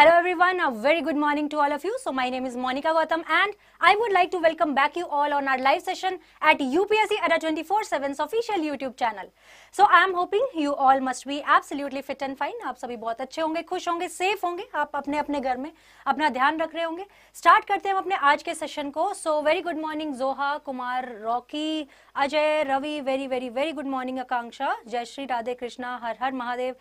Hello everyone, a very good morning to all of you. So my name is Monica Gautam and I would like to welcome back you all on our live session at UPSC ADA 24-7's official YouTube channel. So I am hoping you all must be absolutely fit and fine. आप सभी बहुत अच्छे होंगे खुश होंगे safe होंगे आप अपने अपने घर में अपना ध्यान रख रहे होंगे स्टार्ट करते हैं अपने आज के सेशन को so very good morning Joha Kumar Rocky Ajay Ravi very very very good morning Akanksha जय श्री राधे कृष्णा हर हर Mahadev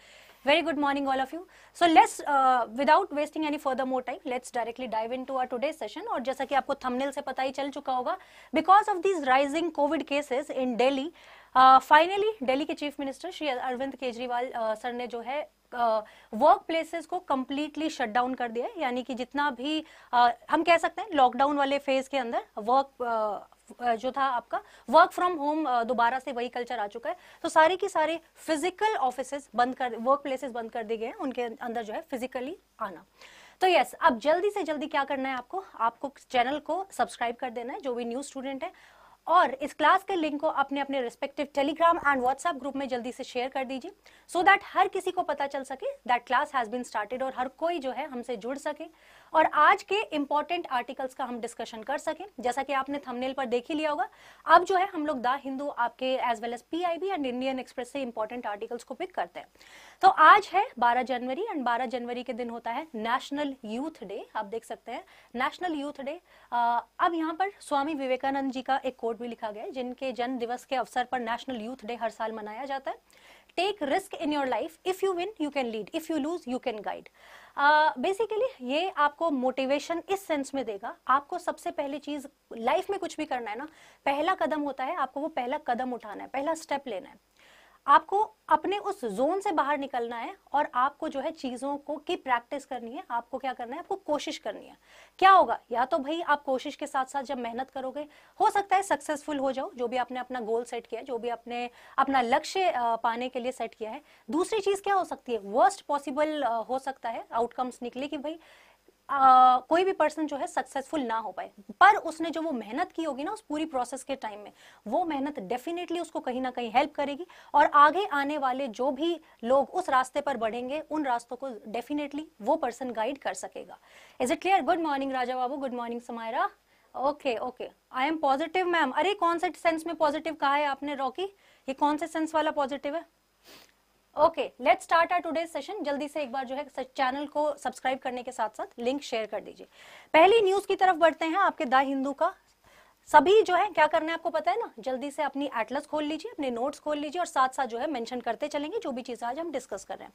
Very good morning all of you. So let's, uh, without wasting any further more time, let's directly dive into our today's session. aur jaisa ki aapko thumbnail se pata hi chal chuka hoga because of these rising COVID cases in Delhi, uh, finally delhi ke chief minister shri arvind kejriwal uh, sir ne jo hai work uh, places को completely shut down कर दिया है यानी कि जितना भी uh, हम कह सकते हैं लॉकडाउन वाले फेज के अंदर वर्क जो था आपका वर्क फ्रॉम होम दोबारा से वही कल्चर आ चुका है तो सारे की सारे फिजिकल ऑफिस बंद कर वर्क प्लेसेस बंद कर दिए गए हैं उनके अंदर जो है फिजिकली आना तो यस अब जल्दी से जल्दी क्या करना है आपको आपको चैनल को सब्सक्राइब कर देना है जो भी न्यू स्टूडेंट है और इस क्लास के लिंक को अपने अपने respective Telegram and WhatsApp group में जल्दी से शेयर कर दीजिए सो so दैट हर किसी को पता चल सके that class has been started और हर कोई जो है हमसे जुड़ सके और आज के इंपॉर्टेंट आर्टिकल्स का हम डिस्कशन कर सकें जैसा कि आपने थंबनेल पर देख ही लिया होगा अब जो है हम लोग द हिंदू आपके as well as PIB and Indian Express से इंपॉर्टेंट आर्टिकल्स को पिक करते हैं तो आज है 12 जनवरी एंड 12 जनवरी के दिन होता है नेशनल यूथ डे आप देख सकते हैं नेशनल यूथ डे अब यहाँ पर स्वामी विवेकानंद जी का एक कोड भी लिखा गया है जिनके जन्म दिवस के अवसर पर नेशनल यूथ डे हर साल मनाया जाता है take risk in your life if you win you can lead if you lose you can guide basically uh, ये आपको मोटिवेशन इस सेंस में देगा आपको सबसे पहली चीज लाइफ में कुछ भी करना है ना पहला कदम होता है आपको वो पहला कदम उठाना है पहला स्टेप लेना है आपको अपने उस जोन से बाहर निकलना है और आपको जो है चीज़ों को की प्रैक्टिस करनी है आपको क्या करना है आपको कोशिश करनी है क्या होगा या तो भाई आप कोशिश के साथ साथ जब मेहनत करोगे हो सकता है सक्सेसफुल हो जाओ जो भी आपने अपना गोल सेट किया है जो भी आपने अपना लक्ष्य पाने के लिए सेट किया है दूसरी चीज़ क्या हो सकती है वर्स्ट पॉसिबल हो सकता है आउटकम्स निकले कि भाई आ, कोई भी पर्सन जो है सक्सेसफुल ना हो पाए पर उसने जो वो मेहनत की होगी ना उस पूरी प्रोसेस के टाइम में वो मेहनत डेफिनेटली उसको कहीं ना कहीं हेल्प करेगी और आगे आने वाले जो भी लोग उस रास्ते पर बढ़ेंगे उन रास्तों को डेफिनेटली वो पर्सन गाइड कर सकेगा is it clear good morning Raja Babu good morning Samaira okay okay I am positive ma'am अरे कौन से सेंस में पॉजिटिव कहा है आपने रॉकी ये कौन से सेंस वाला पॉजिटिव है okay let's start our today session जल्दी से एक बार जो है चैनल को सब्सक्राइब करने के साथ साथ लिंक शेयर कर दीजिए पहली न्यूज की तरफ बढ़ते हैं आपके द हिंदू का सभी जो है क्या करना है आपको पता है ना जल्दी से अपनी एटलस खोल लीजिए अपने नोट्स खोल लीजिए और साथ साथ जो है मेंशन करते चलेंगे जो भी चीज आज हम डिस्कस कर रहे हैं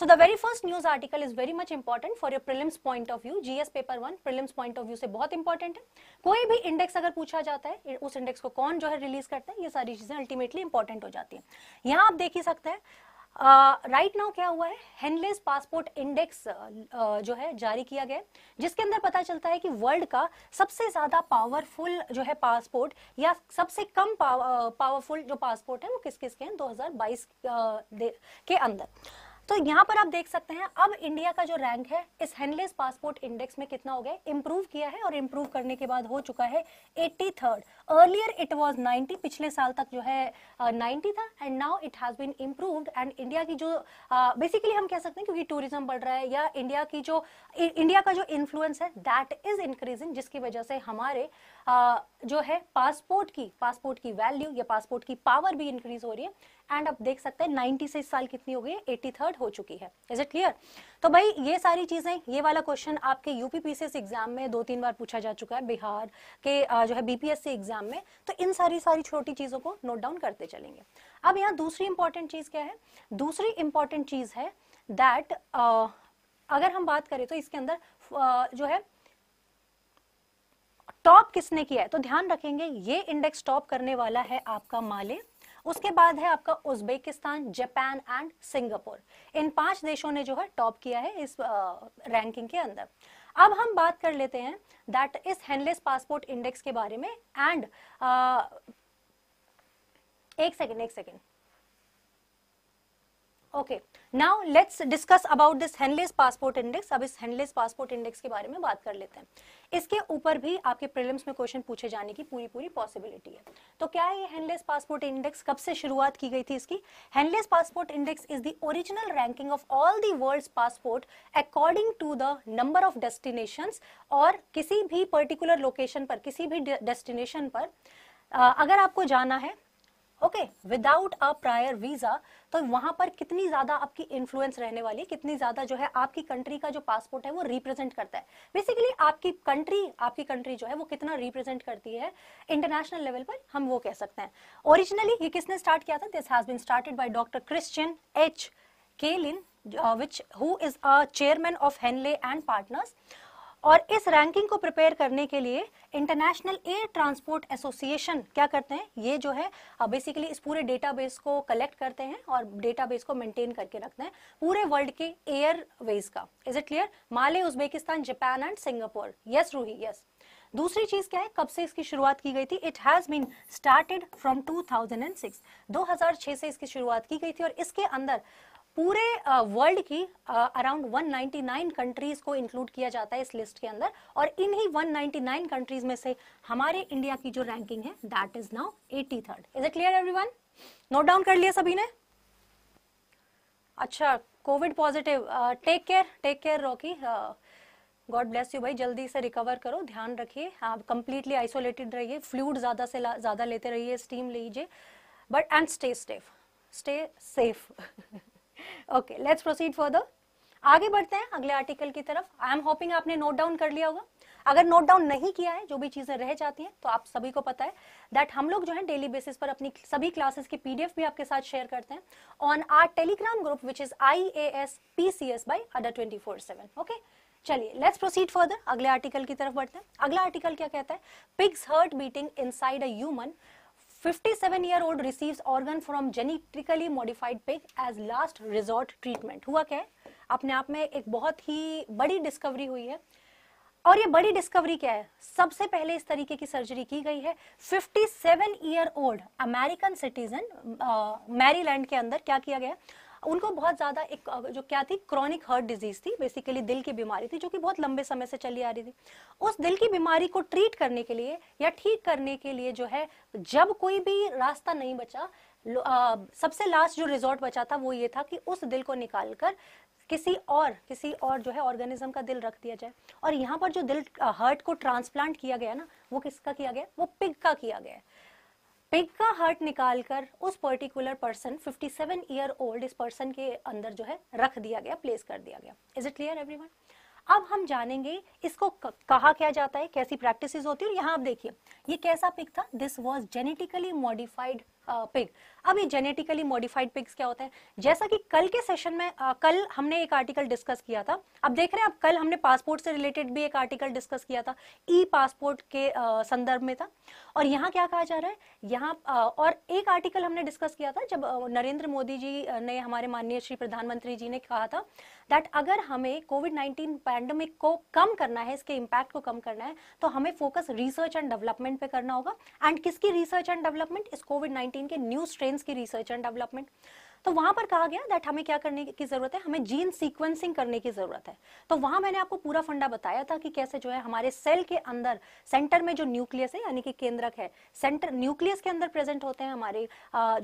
so the very first news article is very much important for your prelims point of view GS paper one prelims point of view से बहुत इंपॉर्टेंट है कोई भी इंडेक्स अगर पूछा जाता है उस इंडेक्स को कौन जो है रिलीज करता है ये सारी चीजें अल्टीमेटली इंपॉर्टेंट हो जाती है यहाँ आप देख ही सकते हैं राइट uh, right नाउ क्या हुआ है हेनलेस पासपोर्ट इंडेक्स जो है जारी किया गया जिसके अंदर पता चलता है कि वर्ल्ड का सबसे ज्यादा पावरफुल जो है पासपोर्ट या सबसे कम पावरफुल जो पासपोर्ट है वो किस किस के हैं 2022 uh, के अंदर तो यहाँ पर आप देख सकते हैं अब इंडिया का जो रैंक है इस हैंडलेस पासपोर्ट इंडेक्स में कितना हो गया इम्प्रूव किया है और इम्प्रूव करने के बाद हो चुका है eighty third earlier it was ninety पिछले साल तक जो है नाइन्टी था and now it has been improved and India की जो बेसिकली uh, हम कह सकते हैं क्योंकि टूरिज्म बढ़ रहा है या इंडिया की जो इंडिया का जो इन्फ्लुएंस है दैट इज इंक्रीजिंग जिसकी वजह से हमारे uh, जो है पासपोर्ट की पासपोर्ट की वैल्यू या पासपोर्ट की पावर भी इंक्रीज हो रही है एंड आप देख सकते हैं नाइनटी से इस साल कितनी हो गई एटी थर्ड हो चुकी है इज इट क्लियर तो भाई ये सारी चीजें ये वाला क्वेश्चन आपके यूपी पीसीएस एग्जाम में दो तीन बार पूछा जा चुका है बिहार के जो है बीपीएससी एग्जाम में तो इन सारी सारी छोटी चीजों को नोट डाउन करते चलेंगे अब यहाँ दूसरी इंपॉर्टेंट चीज क्या है दूसरी इंपॉर्टेंट चीज है दैट अगर हम बात करें तो इसके अंदर जो है टॉप किसने किया है तो ध्यान रखेंगे ये इंडेक्स टॉप करने वाला है आपका माले उसके बाद है आपका उज्बेकिस्तान जापान एंड सिंगापुर इन पांच देशों ने जो है टॉप किया है इस रैंकिंग के अंदर अब हम बात कर लेते हैं दैट इस हैंडलेस पासपोर्ट इंडेक्स के बारे में एंड एक सेकेंड एक second okay now let's discuss about this Henley's passport index अब इस हैंडलेस पासपोर्ट इंडेक्स के बारे में बात कर लेते हैं इसके ऊपर भी आपके प्रीलिम्स में क्वेश्चन पूछे जाने की पूरी पूरी पॉसिबिलिटी है तो क्या ये हैंडलेस पासपोर्ट इंडेक्स कब से शुरुआत की गई थी इसकी Henley's passport index is the original ranking of all the world's passport according to the number of destination और किसी भी पर्टिकुलर लोकेशन पर किसी भी डेस्टिनेशन पर अगर आपको जाना है okay without a prior visa तो वहां पर कितनी ज्यादा आपकी इन्फ्लुएंस रहने वाली है कितनी ज्यादा जो है आपकी कंट्री का जो पासपोर्ट है वो रिप्रेजेंट करता है बेसिकली आपकी कंट्री आपकी कंट्री जो है वो कितना रिप्रेजेंट करती है इंटरनेशनल लेवल पर हम वो कह सकते हैं ओरिजिनली ये किसने स्टार्ट किया था this has been started by doctor Christian H Kaelin which who is a chairman of Henley and Partners और इस रैंकिंग को प्रिपेयर करने के लिए इंटरनेशनल एयर ट्रांसपोर्ट एसोसिएशन क्या करते हैं ये जो है बेसिकली इस पूरे डेटाबेस को कलेक्ट करते हैं और डेटाबेस को मेंटेन करके रखते हैं पूरे वर्ल्ड के एयर वेज का is it clear Male Uzbekistan Japan and Singapore yes Ruhi yes दूसरी चीज क्या है कब से इसकी शुरुआत की गई थी it has been started from 2006 2006 से इसकी शुरुआत की गई थी और इसके अंदर पूरे वर्ल्ड की अराउंड 199 कंट्रीज को इंक्लूड किया जाता है इस लिस्ट के अंदर और इन्हीं 199 कंट्रीज में से हमारे इंडिया की जो रैंकिंग है that is now 83rd is it clear everyone note down कर लिया सभी ने अच्छा covid positive take care take care Rocky god bless you भाई जल्दी से रिकवर करो ध्यान रखिए आप कंप्लीटली आइसोलेटेड रहिए फ्लूड ज़्यादा से ज़्यादा लेते रहिए स्टीम लीजिए but and stay safe stay safe okay let's proceed further आगे बढ़ते हैं अगले आर्टिकल की तरफ आई एम होपिंग आपने नोट डाउन कर लिया होगा अगर नोट डाउन नहीं किया है जो भी चीज़ें रह जाती हैं तो आप सभी को पता है दैट हम लोग जो है डेली बेसिस पर अपनी सभी क्लासेस की पीडीएफ भी आपके साथ शेयर करते हैं on our Telegram group which is I A S P C S by Adda twenty four seven okay चलिए लेट्स प्रोसीड फर्दर अगले आर्टिकल की तरफ बढ़ते हैं अगला आर्टिकल क्या कहता है pigs heart beating inside a human 57 year old receives organ from genetically modified pig as last resort treatment हुआ क्या है अपने आप में एक बहुत ही बड़ी डिस्कवरी हुई है और ये बड़ी डिस्कवरी क्या है सबसे पहले इस तरीके की सर्जरी की गई है 57 year old American citizen Maryland के अंदर क्या किया गया उनको बहुत ज़्यादा एक जो क्या थी क्रॉनिक हार्ट डिजीज़ थी बेसिकली दिल की बीमारी थी जो कि बहुत लंबे समय से चली आ रही थी उस दिल की बीमारी को ट्रीट करने के लिए या ठीक करने के लिए जो है जब कोई भी रास्ता नहीं बचा आ, सबसे लास्ट जो रिजॉर्ट बचा था वो ये था कि उस दिल को निकाल कर किसी और किसी और जो है ऑर्गेनिज्म का दिल रख दिया जाए और यहाँ पर जो दिल हार्ट को ट्रांसप्लांट किया गया ना वो किसका किया गया वो पिग का किया गया है पिग का हार्ट निकालकर उस पर्टिकुलर पर्सन 57 ईयर ओल्ड इस पर्सन के अंदर जो है रख दिया गया प्लेस कर दिया गया इज इट क्लियर एवरीवन अब हम जानेंगे इसको कहा क्या जाता है कैसी प्रैक्टिसेस होती है और यहाँ आप देखिए ये कैसा पिक था this was genetically modified pig अब ये जेनेटिकली मॉडिफाइड पिग्स क्या होता है जैसा कि कल के सेशन में आ, कल हमने एक आर्टिकल डिस्कस किया था अब देख रहे हैं अब कल हमने पासपोर्ट से रिलेटेड भी एक आर्टिकल डिस्कस किया था ई पासपोर्ट के संदर्भ में था और यहाँ क्या कहा जा रहा है यहाँ और एक आर्टिकल हमने डिस्कस किया था जब नरेंद्र मोदी जी ने हमारे माननीय श्री प्रधानमंत्री जी ने कहा था दैट अगर हमें कोविड नाइन्टीन पैंडमिक को कम करना है इसके इम्पैक्ट को कम करना है तो हमें फोकस रिसर्च एंड डेवलपमेंट पर करना होगा एंड किसकी रिसर्च एंड डेवलपमेंट इस कोविड नाइन्टीन नाइनटीन के न्यू स्ट्रेन की रिसर्च एंड डेवलपमेंट तो वहां पर कहा गया दैट हमें क्या करने की जरूरत है हमें जीन सीक्वेंसिंग करने की जरूरत है तो वहां मैंने आपको पूरा फंडा बताया था कि कैसे जो है हमारे सेल के अंदर सेंटर में जो न्यूक्लियस है यानी कि केंद्रक है सेंटर न्यूक्लियस के अंदर प्रेजेंट होते हैं हमारे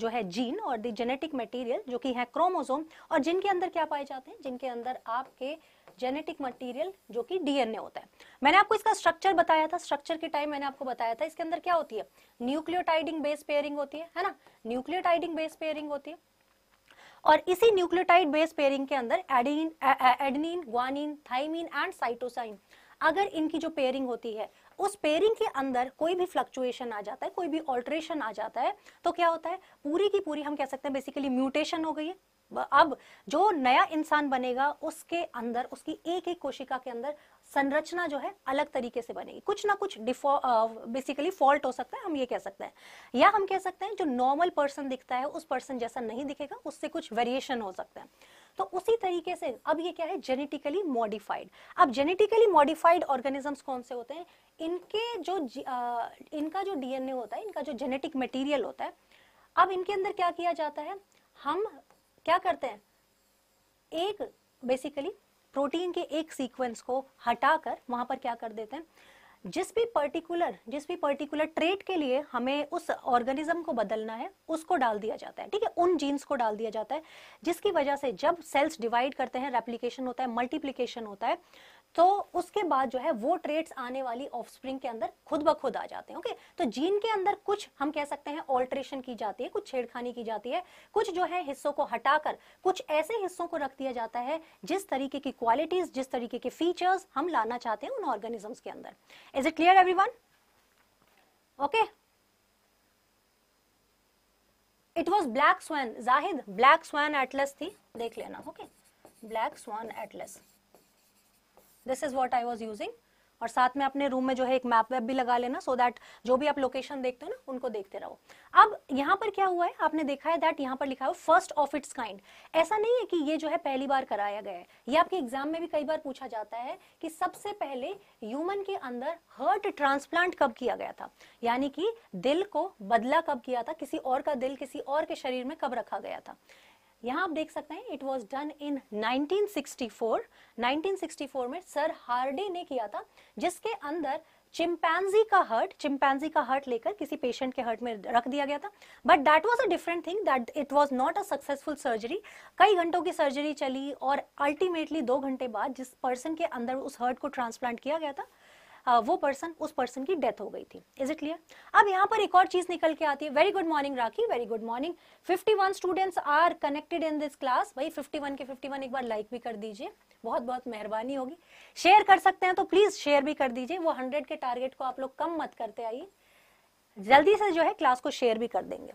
जो है जीन और द जेनेटिक मटेरियल जो कि है क्रोमोजोम और जिनके अंदर क्या पाए जाते हैं जिनके अंदर आपके जेनेटिक मटेरियल जो कि डीएनए होता है मैंने आपको इसका स्ट्रक्चर बताया था स्ट्रक्चर के टाइम मैंने आपको बताया था इसके अंदर क्या होती है न्यूक्लियोटाइडिंग बेस पेयरिंग होती है है ना न्यूक्लियोटाइडिंग बेस पेयरिंग होती है और इसी न्यूक्लियोटाइड बेस पेयरिंग के अंदर adenine adenine guanine thymine and cytosine अगर इनकी जो पेयरिंग होती है उस पेयरिंग के अंदर कोई भी फ्लक्चुएशन आ जाता है कोई भी ऑल्ट्रेशन आ जाता है तो क्या होता है पूरी की पूरी हम कह सकते हैं बेसिकली म्यूटेशन हो गई है अब जो नया इंसान बनेगा उसके अंदर उसकी एक एक कोशिका के अंदर संरचना जो है अलग तरीके से बनेगी कुछ ना कुछ बेसिकली फॉल्ट हो सकता है हम ये कह सकते हैं या हम कह सकते हैं जो नॉर्मल पर्सन दिखता है उस पर्सन जैसा नहीं दिखेगा उससे कुछ वेरिएशन हो सकता है तो उसी तरीके से अब ये क्या है जेनेटिकली मॉडिफाइड अब जेनेटिकली मॉडिफाइड ऑर्गेनिजम्स कौन से होते हैं इनके जो आ, इनका जो डीएनए होता है इनका जो जेनेटिक मटीरियल होता है अब इनके अंदर क्या किया जाता है हम क्या करते हैं एक बेसिकली प्रोटीन के एक सीक्वेंस को हटाकर वहां पर क्या कर देते हैं जिस भी पर्टिकुलर जिस भी पर्टिकुलर ट्रेट के लिए हमें उस ऑर्गेनिज्म को बदलना है उसको डाल दिया जाता है ठीक है उन जीन्स को डाल दिया जाता है जिसकी वजह से जब सेल्स डिवाइड करते हैं रेप्लीकेशन होता है मल्टीप्लीकेशन होता है तो उसके बाद जो है वो ट्रेड्स आने वाली ऑफस्प्रिंग के अंदर खुद ब खुद आ जाते हैं ओके तो जीन के अंदर कुछ हम कह सकते हैं ऑल्ट्रेशन की जाती है कुछ छेड़खानी की जाती है कुछ जो है हिस्सों को हटाकर कुछ ऐसे हिस्सों को रख दिया जाता है जिस तरीके की क्वालिटीज जिस तरीके के फीचर्स हम लाना चाहते हैं उन ऑर्गेनिजम्स के अंदर is it clear every okay it was black swan Zahid black swan atlas थी देख लेना okay black swan atlas this is what I was using और साथ में अपने रूम में जो है एक मैप वेब भी लगा लेना सो so दैट जो भी आप लोकेशन देखते हो ना उनको देखते रहो अब यहाँ पर क्या हुआ है आपने देखा है दैट यहाँ पर लिखा है फर्स्ट ऑफ इट्स काइंड ऐसा नहीं है कि ये जो है पहली बार कराया गया है ये आपके एग्जाम में भी कई बार पूछा जाता है कि सबसे पहले ह्यूमन के अंदर हर्ट ट्रांसप्लांट कब किया गया था यानी कि दिल को बदला कब किया था किसी और का दिल किसी और के शरीर में कब रखा गया था यहाँ आप देख सकते हैं इट वॉज डन इन 1964 1964 में सर हार्डे ने किया था जिसके अंदर चिंपैंजी का हर्ट चिंपैंजी का हर्ट लेकर किसी पेशेंट के हर्ट में रख दिया गया था but that was a different thing that it was not a successful surgery कई घंटों की सर्जरी चली और अल्टीमेटली दो घंटे बाद जिस पर्सन के अंदर उस हर्ट को ट्रांसप्लांट किया गया था वो पर्सन उस पर्सन की डेथ हो गई थी इज इट क्लियर अब यहाँ पर एक और चीज निकल के आती है very good morning Rakhi very good morning 51 students are connected in this class भाई 51 के 51 एक बार लाइक भी कर दीजिए बहुत बहुत मेहरबानी होगी शेयर कर सकते हैं तो प्लीज शेयर भी कर दीजिए वो हंड्रेड के टारगेट को आप लोग कम मत करते आइए जल्दी से जो है क्लास को शेयर भी कर देंगे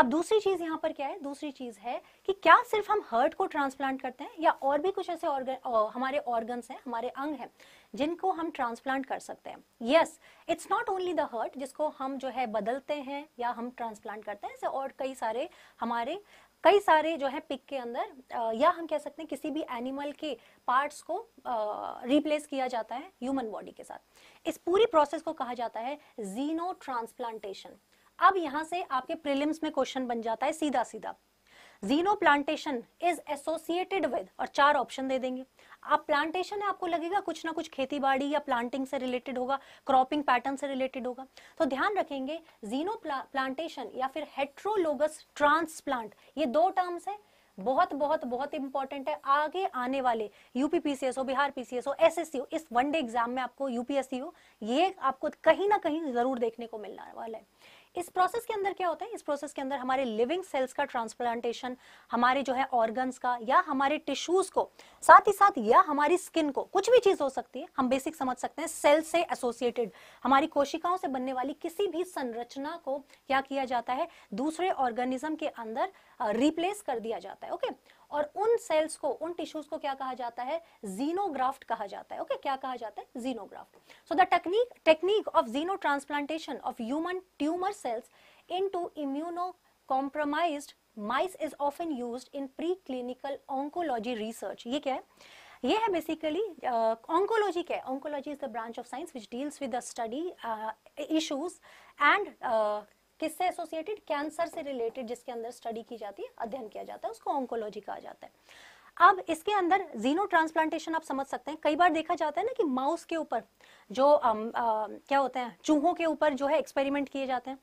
अब दूसरी चीज यहाँ पर क्या है दूसरी चीज है कि क्या सिर्फ हम हर्ट को ट्रांसप्लांट करते हैं या और भी कुछ ऐसे ऑर्गन हमारे ऑर्गन्स हैं हमारे अंग हैं जिनको हम ट्रांसप्लांट कर सकते हैं yes it's not only the heart जिसको हम जो है बदलते हैं या हम ट्रांसप्लांट करते हैं ऐसे और कई सारे हमारे कई सारे जो है पिक के अंदर या हम कह सकते हैं किसी भी एनिमल के पार्ट्स को रिप्लेस किया जाता है ह्यूमन बॉडी के साथ इस पूरी प्रोसेस को कहा जाता है जीनो ट्रांसप्लांटेशन अब यहां से आपके प्रिलिम्स में क्वेश्चन बन जाता है सीधा सीधा xeno plantation is associated with और चार ऑप्शन दे देंगे आप प्लांटेशन है आपको लगेगा कुछ ना कुछ खेती बाड़ी या प्लांटिंग से रिलेटेड होगा क्रॉपिंग पैटर्न से रिलेटेड होगा तो ध्यान रखेंगे जीनो प्लांटेशन या फिर हेट्रोलोगस ट्रांसप्लांट ये दो टर्म्स है बहुत बहुत बहुत इंपॉर्टेंट है आगे आने वाले यूपी हो बिहार पीसीएसओ एस इस वनडे एग्जाम में आपको यूपीएससी हो ये आपको कहीं ना कहीं जरूर देखने को मिलने वाला है इस प्रोसेस के अंदर क्या होता है इस प्रोसेस के अंदर हमारे लिविंग सेल्स का ट्रांसप्लांटेशन हमारे जो है ऑर्गन्स का या हमारे टिश्यूज को साथ ही साथ या हमारी स्किन को कुछ भी चीज हो सकती है हम बेसिक समझ सकते हैं सेल से एसोसिएटेड हमारी कोशिकाओं से बनने वाली किसी भी संरचना को क्या किया जाता है दूसरे ऑर्गेनिज्म के अंदर रिप्लेस कर दिया जाता है ओके okay? और उन सेल्स को उन टिश्यूज को क्या कहा जाता है जीनोग्राफ्ट कहा जाता है ओके okay? क्या कहा जाता है xenograft so the technique technique of xenotransplantation of human tumour cells into immunocompromise mice is often used in preclinical oncology research ये क्या है ये है बेसिकली ऑन्कोलॉजी uh, क्या है oncology is the branch of science which deals with the study issues and किससे associated cancer से related जिसके अंदर स्टडी की जाती है अध्ययन किया जाता है उसको ऑंकोलॉजी कहा जाता है अब इसके अंदर जीनो ट्रांसप्लांटेशन आप समझ सकते हैं कई बार देखा जाता है ना कि माउस के ऊपर जो आ, आ, क्या होते हैं चूहों के ऊपर जो है एक्सपेरिमेंट किए जाते हैं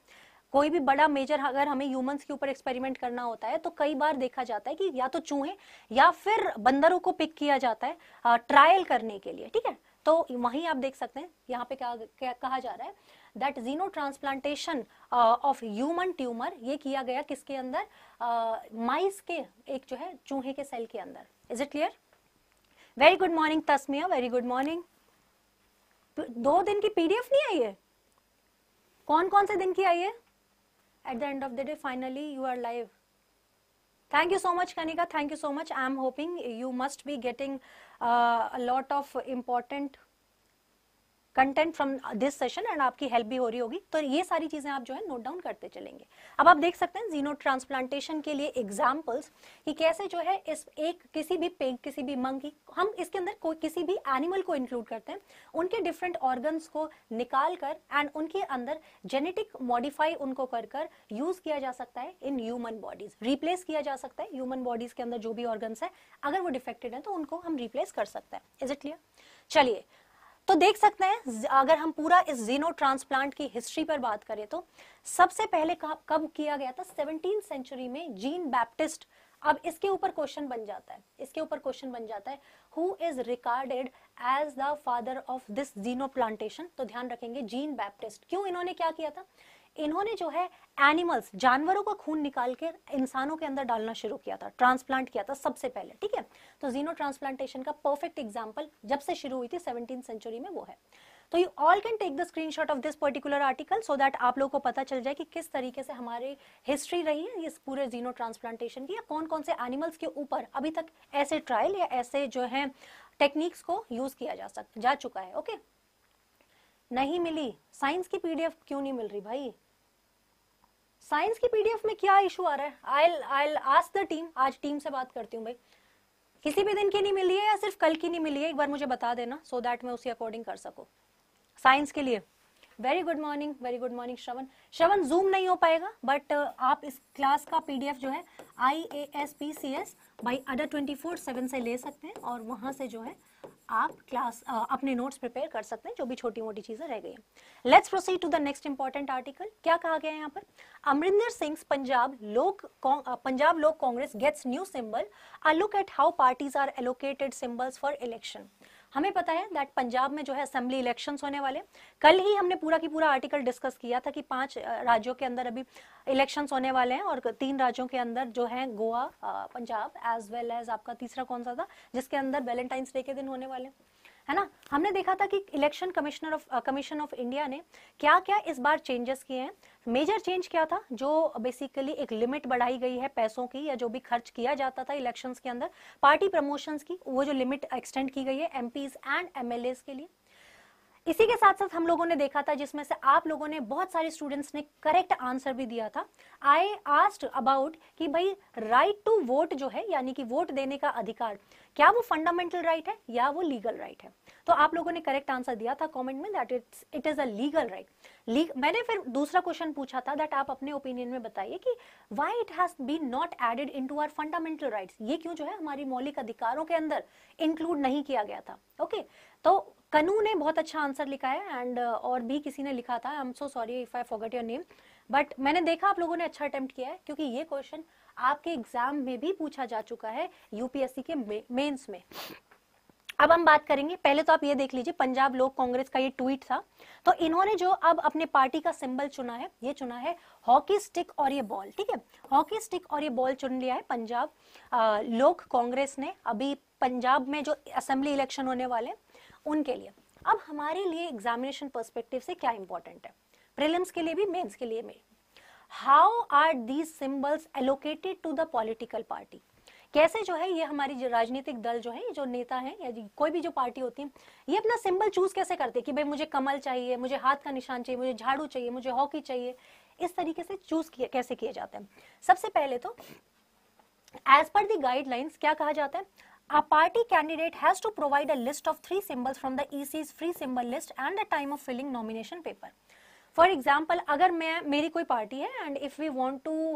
कोई भी बड़ा मेजर अगर हमें ह्यूमंस के ऊपर एक्सपेरिमेंट करना होता है तो कई बार देखा जाता है कि या तो चूहे या फिर बंदरों को पिक किया जाता है ट्रायल करने के लिए ठीक है तो वहीं आप देख सकते हैं यहाँ पे क्या, क्या कहा जा रहा है that xenotransplantation of human tumour ये किया गया किसके अंदर माइस uh, के एक जो है चूहे के सेल के अंदर is it clear very good morning Tasmiya very good morning दो दिन की पीडीएफ नहीं आई है कौन कौन से दिन की आई है at the end of the day finally you are live thank you so much Kanika thank you so much I am hoping you must be getting lot of important content from this session and आपकी help भी हो रही होगी तो ये सारी चीज़ें आप जो है नोट डाउन करते चलेंगे अब आप देख सकते हैं जीनो ट्रांसप्लांटेशन के लिए एग्जाम्पल्स कि कैसे जो है इस एक किसी भी पेग किसी भी मंकी हम इसके अंदर कोई किसी भी एनिमल को इंक्लूड करते हैं उनके डिफरेंट ऑर्गन्स को निकाल कर एंड उनके अंदर जेनेटिक मॉडिफाई उनको कर कर यूज़ किया जा सकता है इन ह्यूमन बॉडीज रिप्लेस किया जा सकता है ह्यूमन बॉडीज के अंदर जो भी ऑर्गन्स है अगर वो डिफेक्टेड है तो उनको हम रिप्लेस कर सकते हैं इज इट क्लियर चलिए तो देख सकते हैं अगर हम पूरा इस जीनो ट्रांसप्लांट की हिस्ट्री पर बात करें तो सबसे पहले कब किया गया था सेवनटीन सेंचुरी में जीन बैप्टिस्ट अब इसके ऊपर क्वेश्चन बन जाता है इसके ऊपर क्वेश्चन बन जाता है who is recorded as the father of this xeno plantation तो ध्यान रखेंगे जीन बैप्टिस्ट क्यों इन्होंने क्या किया था इन्होंने जो है एनिमल्स जानवरों का खून निकाल के इंसानों के अंदर डालना शुरू किया था ट्रांसप्लांट किया था सबसे पहले ठीक है तो जीनो ट्रांसप्लांटेशन का परफेक्ट एग्जाम्पल जब से शुरू हुई थी सेवनटीन सेंचुरी में वो है तो you all can take the screenshot of this particular article so that आप लोगों को पता चल जाए कि किस तरीके से हमारी हिस्ट्री रही है इस पूरे जीनो ट्रांसप्लांटेशन की या कौन कौन से एनिमल्स के ऊपर अभी तक ऐसे ट्रायल या ऐसे जो है टेक्निक्स को यूज किया जा सक जा चुका है ओके okay? नहीं मिली साइंस की पीडीएफ क्यों नहीं मिल रही भाई साइंस की पीडीएफ में क्या इशू आ रहा है I I ask the team आज टीम से बात करती हूँ भाई किसी भी दिन की नहीं मिली है या सिर्फ कल की नहीं मिली है एक बार मुझे बता देना सो so दैट मैं उसी अकॉर्डिंग कर सकूँ साइंस के लिए very good morning very good morning Shravan Shravan Zoom नहीं हो पाएगा बट uh, आप इस क्लास का पीडीएफ जो है I A S P C S by Adda twenty four seven से ले सकते हैं और वहाँ से जो है आप क्लास uh, अपने नोट्स प्रिपेयर कर सकते हैं जो भी छोटी मोटी चीजें रह गई let's proceed to the next important article क्या कहा गया है यहाँ पर अमरिंदर सिंह पंजाब लोक uh, Punjab Lok Congress gets new symbol I look at how parties are allocated symbols for election हमें पता है दैट पंजाब में जो है असेंबली इलेक्शंस होने वाले कल ही हमने पूरा की पूरा आर्टिकल डिस्कस किया था कि पांच राज्यों के अंदर अभी इलेक्शंस होने वाले हैं और तीन राज्यों के अंदर जो है Goa Punjab as well as आपका तीसरा कौन सा था जिसके अंदर वैलेंटाइंस डे के दिन होने वाले हैं है ना हमने देखा था कि election commissioner of commission of India ने क्या क्या इस बार चेंजेस किए हैं मेजर चेंज क्या था जो बेसिकली एक लिमिट बढ़ाई गई है पैसों की या जो भी खर्च किया जाता था इलेक्शंस के अंदर पार्टी प्रमोशंस की वो जो लिमिट एक्सटेंड की गई है एम एंड एम के लिए इसी के साथ साथ हम लोगों ने देखा था जिसमें से आप लोगों ने बहुत सारे स्टूडेंट्स ने करेक्ट आंसर भी दिया था आई आस्ट अबाउट कि भाई राइट टू वोट जो है यानी कि वोट देने का अधिकार क्या वो फंडामेंटल राइट right है या वो लीगल राइट right है तो आप लोगों ने करेक्ट आंसर दिया था कमेंट में that it's it is a legal right मैंने फिर दूसरा क्वेश्चन पूछा था दैट आप अपने ओपिनियन में बताइए कि why it has been not added into our fundamental rights ये क्यों जो है हमारी मौलिक अधिकारों के अंदर इंक्लूड नहीं किया गया था ओके okay? तो कनू ने बहुत अच्छा आंसर लिखा है एंड uh, और भी किसी ने लिखा था I am so sorry if I forget your name but मैंने देखा आप लोगों ने अच्छा अटेम्प्ट किया है क्योंकि ये क्वेश्चन आपके एग्जाम में भी पूछा जा चुका है यूपीएससी के मेंस में अब हम बात करेंगे पहले तो आप ये देख लीजिए पंजाब लोक कांग्रेस का ये ट्वीट था तो इन्होंने जो अब अपने पार्टी का सिंबल चुना है ये चुना है हॉकी स्टिक और ये बॉल ठीक है हॉकी स्टिक और ये बॉल चुन लिया है पंजाब आ, लोक कांग्रेस ने अभी पंजाब में जो असेंबली इलेक्शन होने वाले उनके लिए अब हमारे लिए एग्जामिनेशन पर्सपेक्टिव से क्या इंपॉर्टेंट है प्रिलिम्स के लिए भी मेन्स के लिए भी how are these symbols allocated to the political party कैसे जो है ये हमारी जो राजनीतिक दल जो है जो नेता है या कोई भी जो पार्टी होती है ये अपना सिंबल चूज कैसे करते हैं कि भाई मुझे कमल चाहिए मुझे हाथ का निशान चाहिए मुझे झाड़ू चाहिए मुझे हॉकी चाहिए इस तरीके से चूज किया कैसे किए जाते हैं सबसे पहले तो एज पर दी गाइडलाइंस क्या कहा जाता है A party candidate has to provide a list of three symbols from the EC's free symbol list and the time of filling nomination paper. For example अगर मैं मेरी कोई पार्टी है and if we want to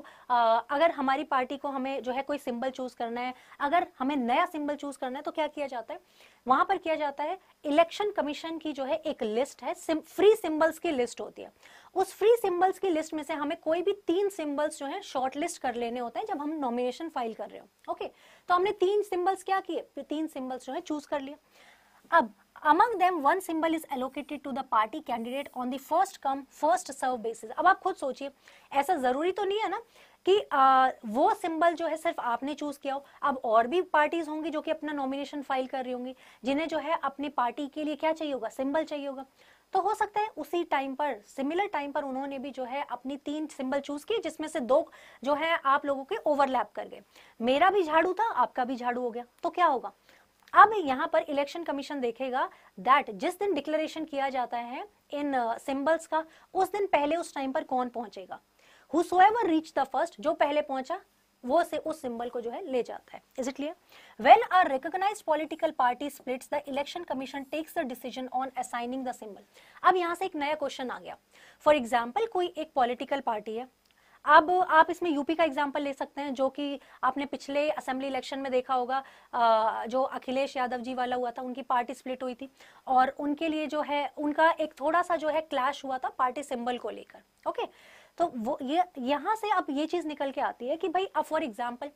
अगर हमारी party को हमें जो है कोई सिंबल चूज करना है अगर हमें नया सिंबल चूज करना है तो क्या किया जाता है वहां पर किया जाता है इलेक्शन कमीशन की जो है एक लिस्ट है सिम, फ्री सिंबल्स की लिस्ट होती है उस फ्री सिंबल्स की लिस्ट में से हमें कोई भी तीन सिंबल्स जो है शॉर्ट लिस्ट कर लेने होते हैं जब हम नॉमिनेशन फाइल कर रहे हो ओके okay? तो हमने तीन सिंबल्स क्या किए तीन सिंबल्स जो है चूज कर लिए अब among them one symbol is allocated to the party candidate on the first come first serve basis अब आप खुद सोचिए ऐसा जरूरी तो नहीं है ना कि आ, वो सिंबल जो है सिर्फ आपने चूज किया हो अब और भी पार्टीज होंगी जो कि अपना नॉमिनेशन फाइल कर रही होंगी जिन्हें जो है अपनी पार्टी के लिए क्या चाहिए होगा सिंबल चाहिए होगा तो हो सकता है उसी टाइम पर सिमिलर टाइम पर उन्होंने भी जो है अपनी तीन सिंबल चूज किए जिसमें से दो जो है आप लोगों के ओवरलैप कर गए मेरा भी झाड़ू था आपका भी झाड़ू हो गया तो क्या होगा अब यहाँ पर इलेक्शन कमीशन देखेगा दैट जिस दिन डिक्लेरेशन किया जाता है इन सिंबल्स uh, का उस दिन पहले उस टाइम पर कौन पहुंचेगा हुएवर रीच द फर्स्ट जो पहले पहुंचा वो से उस सिंबल को जो है ले जाता है is it clear when are recognise political party splits the election commission takes the decision on assigning the symbol अब यहाँ से एक नया क्वेश्चन आ गया फॉर एग्जाम्पल कोई एक पॉलिटिकल पार्टी है अब आप इसमें यूपी का एग्जाम्पल ले सकते हैं जो कि आपने पिछले असेंबली इलेक्शन में देखा होगा जो अखिलेश यादव जी वाला हुआ था उनकी पार्टी स्प्लिट हुई थी और उनके लिए जो है उनका एक थोड़ा सा जो है क्लैश हुआ था पार्टी सिंबल को लेकर ओके तो वो ये यहाँ से अब ये चीज़ निकल के आती है कि भाई अब फॉर एग्जाम्पल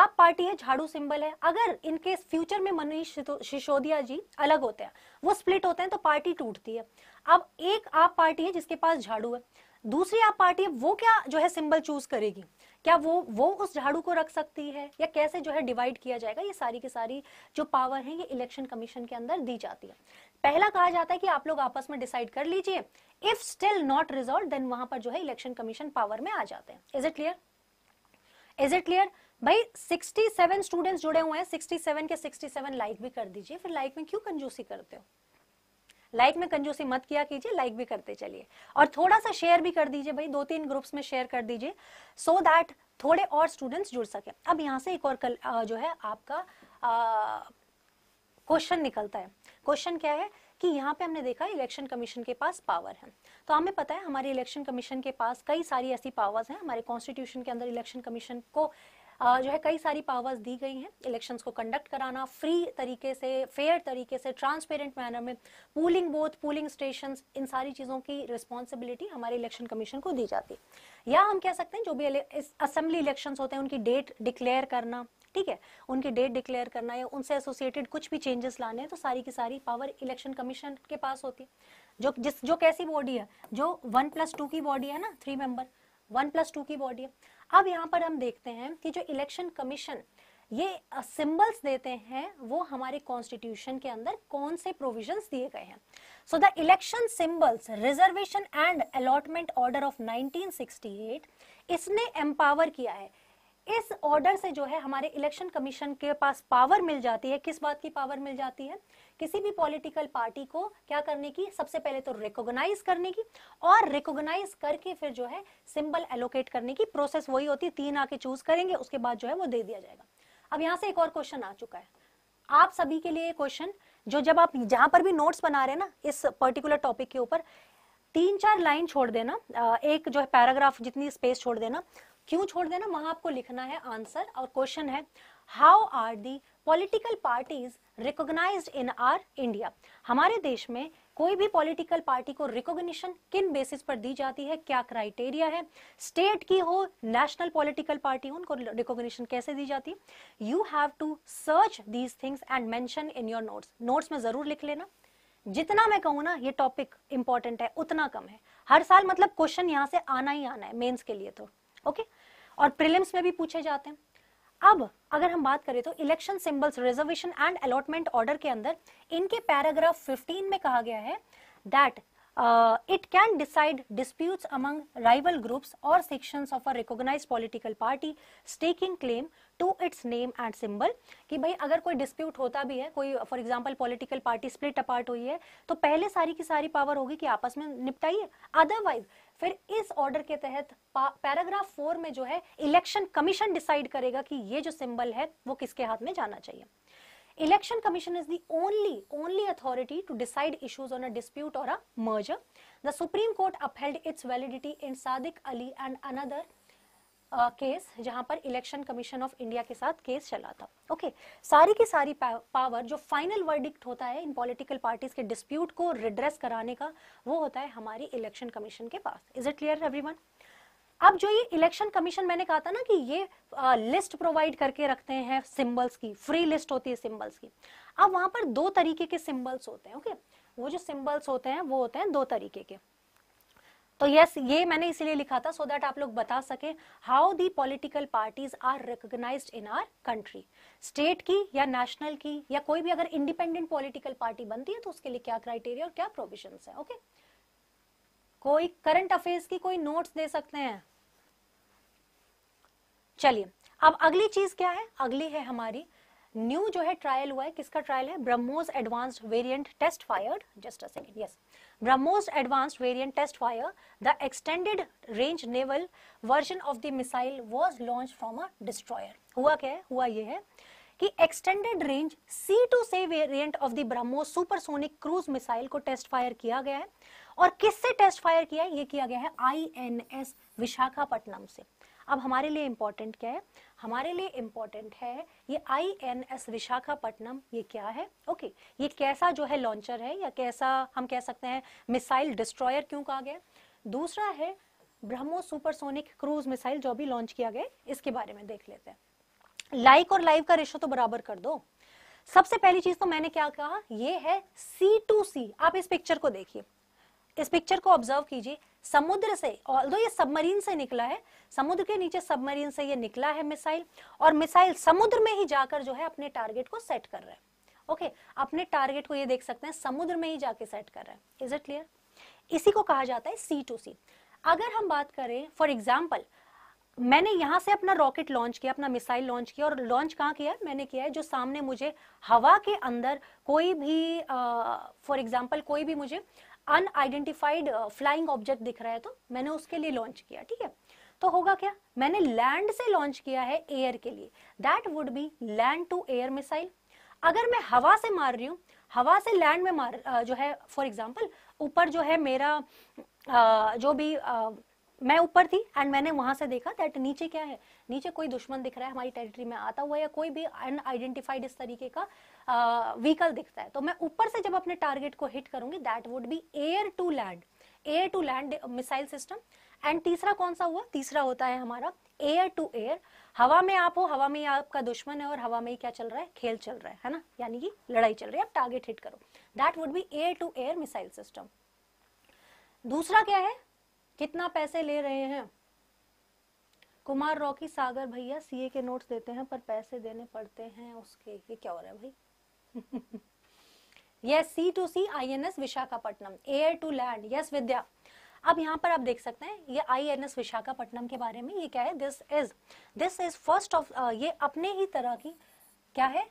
आप पार्टी है झाड़ू सिंबल है अगर इनके फ्यूचर में मनीष सिसोदिया जी अलग होते हैं वो स्प्लिट होते हैं तो पार्टी टूटती है अब एक आप पार्टी है जिसके पास झाड़ू है दूसरी आप पार्टी वो क्या जो है सिंबल चूज करेगी क्या वो वो उस झाड़ू को रख सकती है या कैसे जो है डिवाइड किया जाएगा ये सारी की सारी जो पावर है ये इलेक्शन कमीशन के अंदर दी जाती है पहला कहा जाता है कि आप लोग आपस में डिसाइड कर लीजिए if still not resolve then वहां पर जो है इलेक्शन कमीशन पावर में आ जाते हैं is it clear is it clear भाई 67 स्टूडेंट्स जुड़े हुए हैं 67 के 67 लाइक भी कर दीजिए फिर लाइक में क्यों कंजूसी करते हो लाइक में कंजूसी मत किया कीजिए लाइक भी करते चलिए और थोड़ा सा शेयर भी कर दीजिए भाई दो तीन ग्रुप्स में शेयर कर दीजिए सो so दैट थोड़े और स्टूडेंट्स जुड़ सके अब यहाँ से एक और कल जो है आपका क्वेश्चन निकलता है क्वेश्चन क्या है कि यहाँ पे हमने देखा इलेक्शन कमीशन के पास पावर है तो हमें पता है हमारे इलेक्शन कमीशन के पास कई सारी ऐसी पावर्स हैं हमारे कॉन्स्टिट्यूशन के अंदर इलेक्शन कमीशन को जो है कई सारी पावर्स दी गई हैं इलेक्शंस को कंडक्ट कराना फ्री तरीके से फेयर तरीके से ट्रांसपेरेंट मैनर में पोलिंग बोथ पोलिंग स्टेशन इन सारी चीज़ों की रिस्पॉन्सिबिलिटी हमारे इलेक्शन कमीशन को दी जाती है या हम कह सकते हैं जो भी असेंबली इलेक्शन होते हैं उनकी डेट डिक्लेयर करना ठीक है उनकी डेट डिक्लेयर करना या उनसे एसोसिएटेड कुछ भी चेंजेस लाने हैं तो सारी की सारी पावर इलेक्शन कमीशन के पास होती है जो जिस जो कैसी बॉडी है जो वन प्लस टू की बॉडी है ना three member one plus two की बॉडी है अब यहाँ पर हम देखते हैं कि जो इलेक्शन कमीशन ये सिंबल्स देते हैं वो हमारे कॉन्स्टिट्यूशन के अंदर कौन से प्रोविजंस दिए गए हैं so the election symbols reservation and allotment order of 1968 इसने एम्पावर किया है इस ऑर्डर से जो है हमारे इलेक्शन कमीशन के पास पावर मिल जाती है किस बात की पावर मिल जाती है किसी भी पॉलिटिकल पार्टी को क्या करने की सबसे पहले तो रिकॉग्नाइज करने की और रिकॉग्नाइज करके फिर जो है सिंबल एलोकेट करने की प्रोसेस वही होती है तीन आके चूज करेंगे उसके बाद जो है वो दे दिया जाएगा अब यहाँ से एक और क्वेश्चन आ चुका है आप सभी के लिए क्वेश्चन जो जब आप जहां पर भी नोट्स बना रहे हैं ना इस पर्टिकुलर टॉपिक के ऊपर तीन चार लाइन छोड़ देना एक जो है पैराग्राफ जितनी स्पेस छोड़ देना क्यों छोड़ देना वहां आपको लिखना है आंसर और क्वेश्चन है how are the political parties recognise in our India हमारे देश में कोई भी पॉलिटिकल पार्टी को रिकॉग्निशन किन बेसिस पर दी जाती है क्या क्राइटेरिया है स्टेट की हो नेशनल पॉलिटिकल पार्टी उनको रिकॉग्निशन कैसे दी जाती है you have to search these things and mention in your notes notes में जरूर लिख लेना जितना मैं कहूँ ना ये टॉपिक इंपॉर्टेंट है उतना कम है हर साल मतलब क्वेश्चन यहाँ से आना ही आना है मेन्स के लिए तो ओके okay? और प्रिलिम्स में भी पूछे जाते हैं अब अगर हम बात करें तो election symbols reservation and allotment order के अंदर इनके पैराग्राफ 15 में कहा गया है that Uh, it can decide disputes among rival groups or sections of a recognized political party staking claim to its name and symbol कि भाई अगर कोई dispute होता भी है कोई for example political party split apart हुई है तो पहले सारी की सारी power होगी कि आपस में निपटाइए otherwise फिर इस ऑर्डर के तहत पैराग्राफ फोर में जो है इलेक्शन कमीशन डिसाइड करेगा कि ये जो सिंबल है वो किसके हाथ में जाना चाहिए Election Commission is the only, only authority to decide issues on a dispute or a merger. The Supreme Court upheld its validity in Sadiq Ali and another case uh, जहां पर इलेक्शन कमीशन ऑफ इंडिया के साथ case चला था okay okay. सारी की सारी power जो फाइनल वर्डिक्ट होता है इन पॉलिटिकल पार्टीज के डिस्प्यूट को रिड्रेस कराने का वो होता है हमारी इलेक्शन कमीशन के पास इज इट क्लियर एवरीवन अब जो ये इलेक्शन कमीशन मैंने कहा था ना कि ये आ, लिस्ट प्रोवाइड करके रखते हैं सिंबल्स की फ्री लिस्ट होती है सिंबल्स की अब वहां पर दो तरीके के सिंबल्स होते हैं ओके वो जो सिंबल्स होते हैं वो होते हैं दो तरीके के तो यस yes, ये मैंने इसलिए लिखा था सो so दैट आप लोग बता सके how the political parties are recognise in our country state की या नेशनल की या कोई भी अगर इंडिपेंडेंट पॉलिटिकल पार्टी बनती है तो उसके लिए क्या क्राइटेरिया और क्या प्रोविजन है ओके okay? कोई करंट अफेयर्स की कोई नोट्स दे सकते हैं चलिए अब अगली चीज क्या है अगली है हमारी न्यू जो है ट्रायल हुआ है किसका ट्रायल है BrahMos advanced variant test fired just a second yes BrahMos advanced variant test fire the extended range naval version of the missile was launch from a destroyer हुआ क्या है हुआ ये है कि extended range sea to sea variant of the BrahMos supersonic cruise missile को test fire किया गया है और किससे टेस्ट फायर किया है ये किया गया है आईएनएस विशाखापट्टनम से अब हमारे लिए इम्पोर्टेंट क्या है हमारे लिए इम्पोर्टेंट है ये आई एन एस विशाखापट्टनम ये क्या है ओके okay, ये कैसा जो है लॉन्चर है या कैसा हम कह सकते हैं मिसाइल डिस्ट्रॉयर क्यों कहा गया दूसरा है ब्रह्मो सुपरसोनिक क्रूज मिसाइल जो भी लॉन्च किया गया इसके बारे में देख लेते हैं लाइक like और लाइव का रेशो तो बराबर कर दो सबसे पहली चीज तो मैंने क्या कहा ये है सी टू सी आप इस पिक्चर को देखिए इस पिक्चर को ऑब्जर्व कीजिए समुद्र से ऑल ये सबमरीन से निकला है समुद्र के नीचे सबमरीन से ये निकला है मिसाइल और मिसाइल समुद्र में ही जाकर जो है अपने टारगेट को सेट कर रहा है ओके okay, अपने टारगेट को ये देख सकते हैं समुद्र में ही जाके सेट कर रहा है इज इट क्लियर इसी को कहा जाता है सी टू सी अगर हम बात करें फॉर एग्जाम्पल मैंने यहां से अपना रॉकेट लॉन्च किया अपना मिसाइल लॉन्च किया और लॉन्च कहाँ किया है मैंने किया है जो सामने मुझे हवा के अंदर कोई भी फॉर uh, एग्जाम्पल कोई भी मुझे uh, अनआइडेंटिफाइड फ्लाइंग ऑब्जेक्ट दिख रहा है तो मैंने उसके लिए लॉन्च किया ठीक है तो होगा क्या मैंने लैंड से लॉन्च किया है एयर के लिए that would be land to air missile अगर मैं हवा से मार रही हूँ हवा से लैंड में मार uh, जो है फॉर एग्जाम्पल ऊपर जो है मेरा uh, जो भी uh, मैं ऊपर थी एंड मैंने वहां से देखा दैट नीचे क्या है नीचे कोई दुश्मन दिख रहा है हमारी टेरिटरी में आता हुआ या कोई भी अनआइडेंटिफाइड इस तरीके का व्हीकल दिखता है तो मैं ऊपर से जब अपने टारगेट को हिट करूंगी that would be air to land air to land missile system and तीसरा कौन सा हुआ तीसरा होता है हमारा एयर टू एयर हवा में आप हो हवा में आपका दुश्मन है और हवा में ही क्या चल रहा है खेल चल रहा है है ना यानी कि लड़ाई चल रही है आप टारगेट हिट करो that would be air to air missile system दूसरा क्या है कितना पैसे ले रहे हैं कुमार रॉकी सागर भैया सीए के नोट्स देते हैं पर पैसे देने पड़ते हैं उसके ये क्या हो रहा है भाई yes sea to sea I N S Visakhapatnam air to land yes Vidya अब यहाँ पर आप देख सकते हैं ये आई एन एस विशाखापट्टनम के बारे में ये क्या है this is this is first of ये अपने ही तरह की क्या है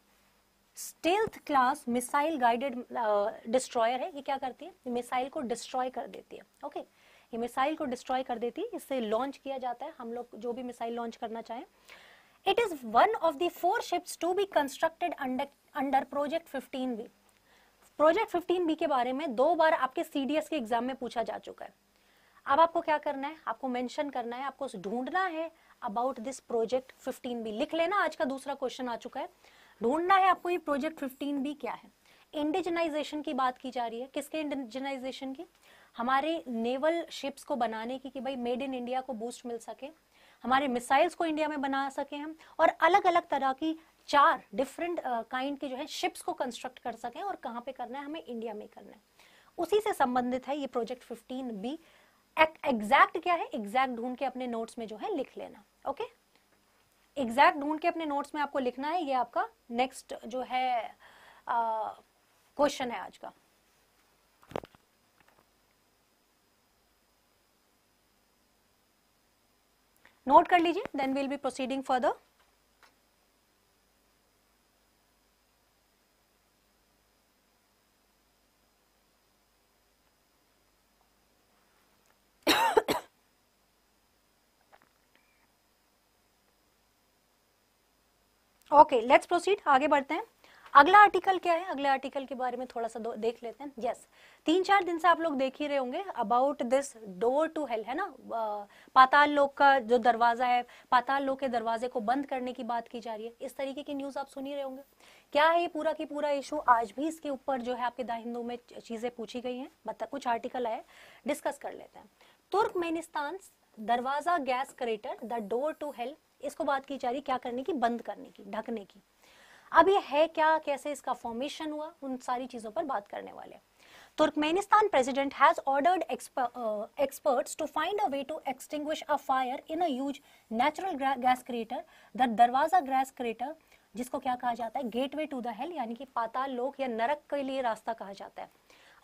stealth class missile guided destroyer है ये क्या करती है मिसाइल को डिस्ट्रॉय कर देती है ओके ये मिसाइल को डिस्ट्रॉय कर देती है इससे लॉन्च किया जाता है हम लोग जो भी मिसाइल लॉन्च करना चाहें it is one of the four ships to be constructed under under project 15 B project 15 B के बारे में दो बार आपके सीडीएस के एग्जाम में पूछा जा चुका है अब आपको क्या करना है आपको मेंशन करना है आपको ढूंढना है अबाउट दिस प्रोजेक्ट 15 बी लिख लेना आज का दूसरा क्वेश्चन आ चुका है ढूंढना है आपको ये प्रोजेक्ट 15 बी क्या है इंडिजनाइजेशन की बात की जा रही है किसके इंडिजनाइजेशन की हमारे नेवल शिप्स को बनाने की कि भाई मेड इन इंडिया को बूस्ट मिल सके हमारे मिसाइल्स को इंडिया में बना सके हम और अलग अलग तरह की चार डिफरेंट काइंड के जो है शिप्स को कंस्ट्रक्ट कर सकें और कहाँ पे करना है हमें इंडिया में करना है उसी से संबंधित है ये प्रोजेक्ट फिफ्टीन बी एग्जैक्ट क्या है एग्जैक्ट ढूंढ के अपने नोट्स में जो है लिख लेना ओके एग्जैक्ट ढूंढ के अपने नोट्स में आपको लिखना है ये आपका नेक्स्ट जो है क्वेश्चन है आज का नोट कर लीजिए then will be proceeding further okay let's proceed आगे बढ़ते हैं अगला आर्टिकल क्या है अगले आर्टिकल के बारे में थोड़ा सा देख लेते हैं यस तीन चार दिन से आप लोग देख ही रहे होंगे about this door to hell है ना पाताल लोक का जो दरवाजा है पाताल लोक के दरवाजे को बंद करने की बात की जा रही है इस तरीके की न्यूज आप सुन ही रहे होंगे क्या है ये पूरा की पूरा इशू आज भी इसके ऊपर जो है आपके द हिंदू में चीजें पूछी गई है मतलब कुछ आर्टिकल आए डिस्कस कर लेते हैं Turkmenistan Darvaza gas crater the door to hell इसको बात की जा रही क्या करने की बंद करने की ढकने की अब ये है क्या कैसे इसका फॉर्मेशन हुआ उन सारी चीजों पर बात करने वाले Turkmenistan president has ordered experts to find a way to extinguish a fire in as natural gas creator the Darvaza gas creator जिसको क्या कहा जाता है गेटवे टू द हेल यानी कि पाताल लोक या नरक के लिए रास्ता कहा जाता है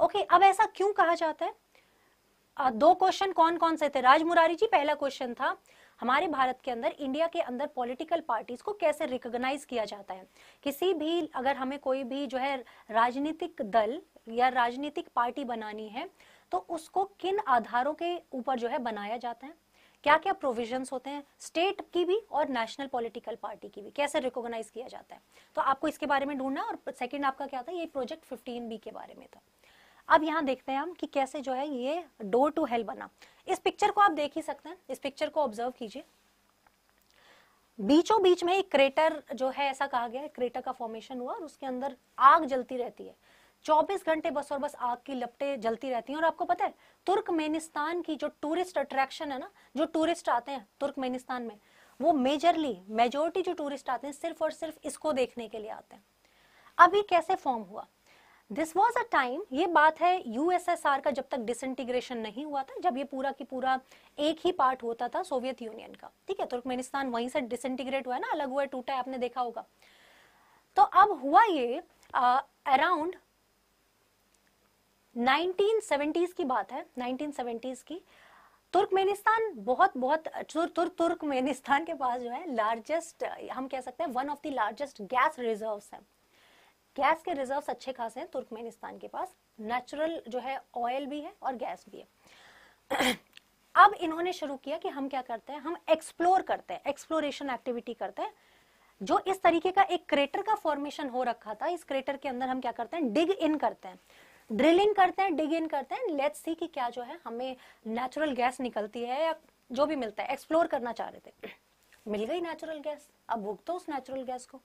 ओके okay, अब ऐसा क्यों कहा जाता है दो क्वेश्चन कौन कौन से थे राजमुरारी जी पहला क्वेश्चन था हमारे भारत के अंदर इंडिया के अंदर पॉलिटिकल पार्टीज को कैसे रिकॉग्नाइज किया जाता है किसी भी अगर हमें कोई भी जो है राजनीतिक दल या राजनीतिक पार्टी बनानी है तो उसको किन आधारों के ऊपर जो है बनाया जाता है क्या क्या प्रोविजंस होते हैं स्टेट की भी और नेशनल पॉलिटिकल पार्टी की भी कैसे रिकॉग्नाइज किया जाता है तो आपको इसके बारे में ढूंढना और सेकंड आपका क्या था ये प्रोजेक्ट 15 बी के बारे में था अब यहाँ देखते हैं हम कि कैसे जो है ये डोर टू हेल बना इस पिक्चर को आप देख ही सकते हैं इस पिक्चर को ऑब्जर्व कीजिए बीचों बीच में एक क्रेटर जो है ऐसा कहा गया है क्रेटर का फॉर्मेशन हुआ और उसके अंदर आग जलती रहती है 24 घंटे बस और बस आग की लपटे जलती रहती हैं और आपको पता है तुर्कमेनिस्तान की जो टूरिस्ट अट्रैक्शन है ना जो टूरिस्ट आते हैं तुर्कमेनिस्तान में वो मेजरली मेजोरिटी जो टूरिस्ट आते हैं सिर्फ और सिर्फ इसको देखने के लिए आते हैं अब ये कैसे फॉर्म हुआ दिस वॉज अ टाइम ये बात है यूएसएसआर का जब तक डिसइंटीग्रेशन नहीं हुआ था जब ये पूरा की पूरा एक ही पार्ट होता था सोवियत यूनियन का ठीक है तुर्कमेनिस्तान वहीं से डिसइंटीग्रेट हुआ है ना अलग हुआ टूटा है आपने देखा होगा तो अब हुआ ये अराउंड नाइनटीन सेवेंटीज की बात है नाइनटीन सेवेंटीज की तुर्कमेनिस्तान बहुत बहुत तुर, तुर, तुर्कमेनिस्तान के पास जो है लार्जेस्ट हम कह सकते हैं one of the largest gas reserves हैं गैस के रिजर्व्स अच्छे खासे हैं तुर्कमेनिस्तान के पास नेचुरल जो है ऑयल भी है और गैस भी है अब इन्होंने शुरू किया कि हम क्या करते हैं हम एक्सप्लोर करते हैं एक्सप्लोरेशन एक्टिविटी करते हैं जो इस तरीके का एक क्रेटर का फॉर्मेशन हो रखा था इस क्रेटर के अंदर हम क्या करते हैं डिग इन करते हैं ड्रिलिंग करते हैं डिग इन करते हैं लेट्स सी कि क्या जो है हमें नेचुरल गैस निकलती है या जो भी मिलता है एक्सप्लोर करना चाह रहे थे मिल गई नेचुरल गैस अब भूख तो उस नेचुरल गैस को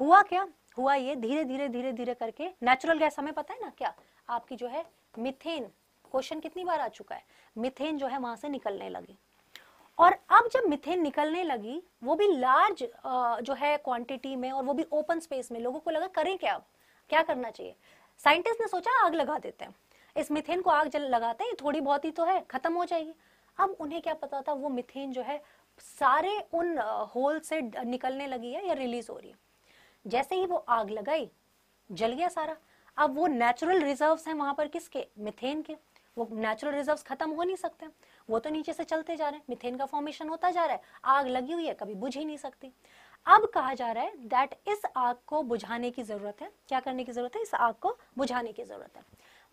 हुआ क्या हुआ ये धीरे धीरे धीरे धीरे करके नेचुरल गैस हमें पता है ना क्या आपकी जो है मिथेन क्वेश्चन कितनी बार आ चुका है मिथेन जो है वहां से निकलने लगी और अब जब मिथेन निकलने लगी वो भी लार्ज जो है क्वांटिटी में और वो भी ओपन स्पेस में लोगों को लगा करें क्या अब क्या करना चाहिए साइंटिस्ट ने सोचा आग लगा देते हैं इस मिथेन को आग जल लगाते हैं थोड़ी बहुत ही तो है खत्म हो जाएगी अब उन्हें क्या पता था वो मिथेन जो है सारे उन होल से निकलने लगी है या रिलीज हो रही है जैसे ही वो आग लगाई जल गया सारा अब वो नेचुरल रिजर्व हैं वहां पर किसके मिथेन के वो नेचुरल रिजर्व खत्म हो नहीं सकते वो तो नीचे से चलते जा रहे हैं मिथेन का फॉर्मेशन होता जा रहा है आग लगी हुई है कभी बुझ ही नहीं सकती अब कहा जा रहा है दैट इस आग को बुझाने की जरूरत है क्या करने की जरूरत है इस आग को बुझाने की जरूरत है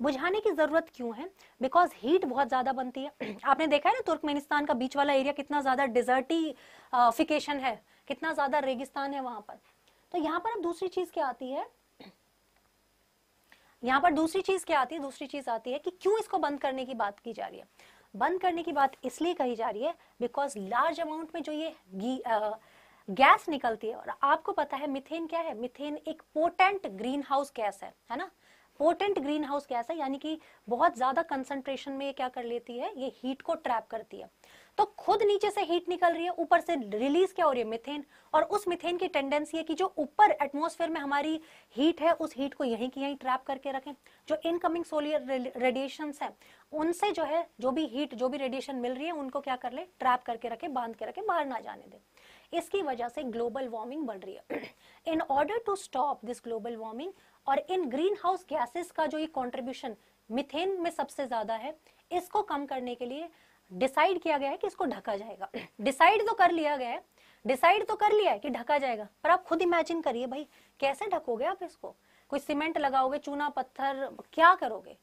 बुझाने की जरूरत क्यों है बिकॉज हीट बहुत ज्यादा बनती है आपने देखा है ना तुर्कमेनिस्तान का बीच वाला एरिया कितना ज्यादा डिजर्टिफिकेशन है कितना ज्यादा रेगिस्तान है वहां पर तो यहाँ पर अब दूसरी चीज क्या आती है यहाँ पर दूसरी चीज क्या आती है दूसरी चीज आती है कि क्यों इसको बंद करने की बात की जा रही है बंद करने की बात इसलिए कही जा रही है बिकॉज लार्ज अमाउंट में जो ये गैस निकलती है और आपको पता है मिथेन क्या है मिथेन एक पोटेंट ग्रीन हाउस गैस है है ना पोटेंट ग्रीन हाउस गैस है यानी कि बहुत ज्यादा कंसंट्रेशन में ये क्या कर लेती है ये हीट को ट्रैप करती है तो खुद नीचे से हीट निकल रही है ऊपर से रिलीज क्या हो रही है मिथेन और उस मिथेन की टेंडेंसी है कि जो ऊपर एटमोसफेयर में हमारी हीट है उस हीट को यहीं की यहीं ट्रैप करके रखें जो इनकमिंग सोलियर रेडिएशन है उनसे जो है जो भी हीट जो भी रेडिएशन मिल रही है उनको क्या कर ले ट्रैप करके रखे बांध के रखे बाहर ना जाने दे इसकी वजह से ग्लोबल वार्मिंग बढ़ रही है in order to stop this global warming और इन ग्रीन हाउस गैसेस का जो ये कॉन्ट्रीब्यूशन मिथेन में सबसे ज्यादा है इसको कम करने के लिए डिसाइड किया गया है कि इसको ढका जाएगा डिसाइड तो कर लिया गया है डिसाइड तो कर लिया है कि ढका जाएगा पर आप खुद इमेजिन करिए भाई कैसे ढकोगे आप इसको कोई सीमेंट लगाओगे चूना पत्थर क्या करोगे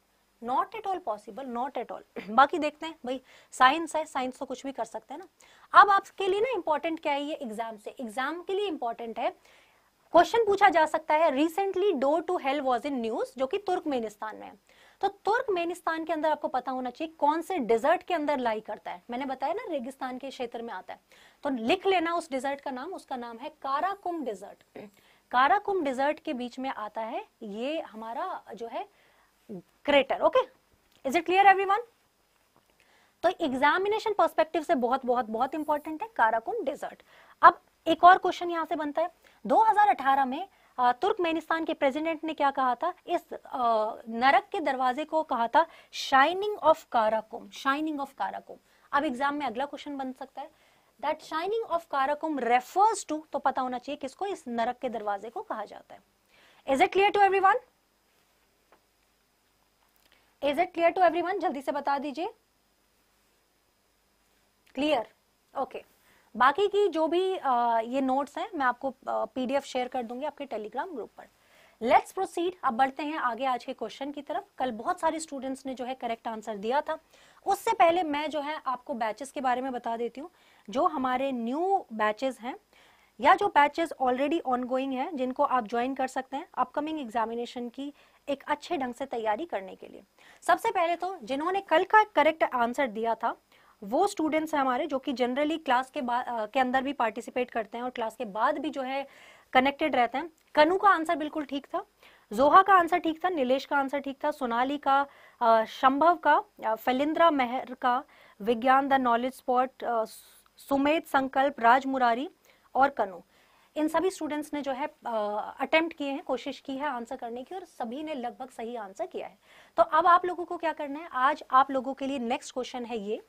not at all possible not at all बाकी देखते हैं भाई साइंस है साइंस तो कुछ भी कर सकते हैं ना अब आपके लिए ना इंपॉर्टेंट क्या है ये एग्जाम से एग्जाम के लिए इंपॉर्टेंट है क्वेश्चन पूछा जा सकता है recently door to hell was in news जो कि तुर्कमेनिस्तान में तो तुर्कमेनिस्तान के अंदर आपको पता होना चाहिए कौन से डिजर्ट के अंदर लाई करता है मैंने बताया ना रेगिस्तान के क्षेत्र में आता है तो लिख लेना उस डिजर्ट का नाम उसका नाम है काराकुम डिजर्ट काराकुम डिजर्ट के बीच में आता है ये हमारा जो है crater okay is it clear every तो एग्जामिनेशन पर्सपेक्टिव से बहुत बहुत बहुत इंपॉर्टेंट है काराकुम डिजर्ट अब एक और क्वेश्चन यहां से बनता है 2018 में तुर्कमेनिस्तान के प्रेसिडेंट ने क्या कहा था इस नरक के दरवाजे को कहा था shining of Karakum shining of Karakum अब एग्जाम में अगला क्वेश्चन बन सकता है that shining of Karakum refers to तो पता होना चाहिए किसको इस नरक के दरवाजे को कहा जाता है is it clear to everyone is it clear to everyone जल्दी से बता दीजिए क्लियर ओके okay. बाकी की जो भी ये नोट्स हैं मैं आपको पीडीएफ शेयर कर दूंगी आपके टेलीग्राम ग्रुप पर लेट्स प्रोसीड अब बढ़ते हैं आगे आज के क्वेश्चन की तरफ कल बहुत सारे स्टूडेंट्स ने जो है करेक्ट आंसर दिया था उससे पहले मैं जो है आपको बैचेस के बारे में बता देती हूँ जो हमारे न्यू बैचेस हैं या जो बैचेस ऑलरेडी ऑनगोइंग हैं जिनको आप ज्वाइन कर सकते हैं अपकमिंग एग्जामिनेशन की एक अच्छे ढंग से तैयारी करने के लिए सबसे पहले तो जिन्होंने कल का करेक्ट आंसर दिया था वो स्टूडेंट्स हैं हमारे जो कि जनरली क्लास के बाद के अंदर भी पार्टिसिपेट करते हैं और क्लास के बाद भी जो है कनेक्टेड रहते हैं कनु का आंसर बिल्कुल ठीक था जोहा का आंसर ठीक था निलेश का आंसर ठीक था सोनाली का शंभव का फलिंद्रा मेहर का विज्ञान द नॉलेज स्पॉट सुमेत संकल्प राज मुरारी और कनु इन सभी स्टूडेंट्स ने जो है अटेम्प्ट किए हैं कोशिश की है आंसर करने की और सभी ने लगभग सही आंसर किया है तो अब आप लोगों को क्या करना है आज आप लोगों के लिए नेक्स्ट क्वेश्चन है ये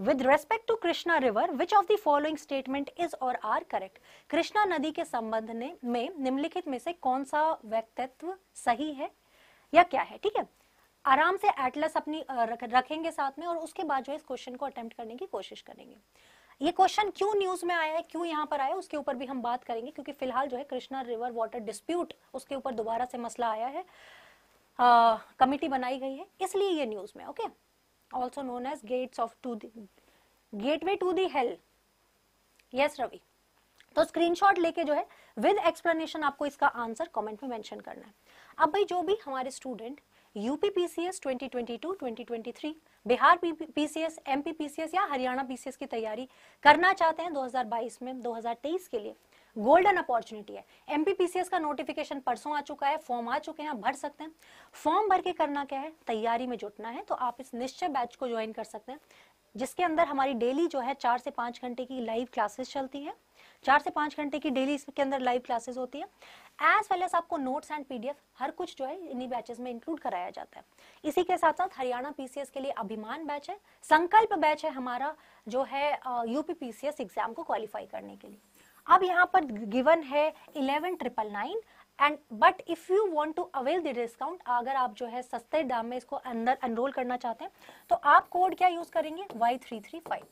with respect to Krishna river which of the following statement is or are correct Krishna नदी के संबंध में निम्नलिखित में से कौन सा व्यक्तित्व सही है या क्या है ठीक है आराम से एटलस अपनी रखेंगे साथ में और उसके बाद जो है इस क्वेश्चन को अटेम्प्ट करने की कोशिश करेंगे ये क्वेश्चन क्यों न्यूज में आया है क्यों यहाँ पर आया उसके ऊपर भी हम बात करेंगे क्योंकि फिलहाल जो है कृष्णा रिवर वाटर डिस्प्यूट उसके ऊपर दोबारा से मसला आया है कमिटी बनाई गई है इसलिए ये न्यूज में okay okay? also known as gates of to the gateway to the hell yes Ravi तो स्क्रीनशॉट लेके जो है विद एक्सप्लेनेशन आपको इसका आंसर कमेंट में मेंशन करना है अब भाई जो भी हमारे student UPPCS 2022, 2023, Bihar PCS, MPPCS या हरियाणा पीसीएस की तैयारी करना चाहते हैं 2022 में 2023 के लिए गोल्डन अपॉर्चुनिटी है एमपीपीसीएस का नोटिफिकेशन परसों आ चुका है फॉर्म आ चुके हैं भर सकते हैं फॉर्म भर के करना क्या है तैयारी में जुटना है तो आप इस निश्चय बैच को ज्वाइन कर सकते हैं जिसके अंदर हमारी डेली जो है चार से पांच घंटे की लाइव क्लासेस चलती है चार से पांच घंटे की डेली इसके अंदर लाइव क्लासेस होती है एज वेल एज आपको नोट्स एंड पीडीएफ हर कुछ जो है इन्हीं बैचेस में इंक्लूड कराया जाता है इसी के साथ साथ हरियाणा पीसीएस के लिए अभिमान बैच है संकल्प बैच है हमारा जो है यूपी पीसीएस एग्जाम को क्वालिफाई करने के लिए अब यहाँ पर गिवन है eleven triple nine and but if you want to avail the discount अगर आप जो है सस्ते दाम में इसको अंदर अनरोल करना चाहते हैं तो आप कोड क्या यूज़ करेंगे Y three three five